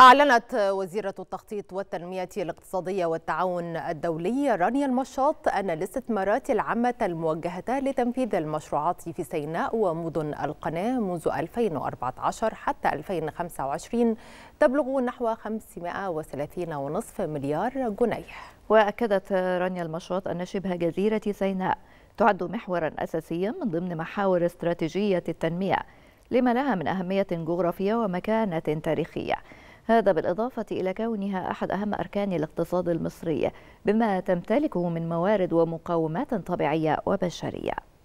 أعلنت وزيرة التخطيط والتنمية الاقتصادية والتعاون الدولي رانيا المشاط أن الاستثمارات العامة الموجهة لتنفيذ المشروعات في سيناء ومدن القناة منذ 2014 حتى 2025 تبلغ نحو 530.5 مليار جنيه وأكدت رانيا المشاط أن شبه جزيرة سيناء تعد محورا أساسيا من ضمن محاور استراتيجية التنمية لما لها من أهمية جغرافية ومكانة تاريخية هذا بالإضافة إلى كونها أحد أهم أركان الاقتصاد المصري بما تمتلكه من موارد ومقومات طبيعية وبشرية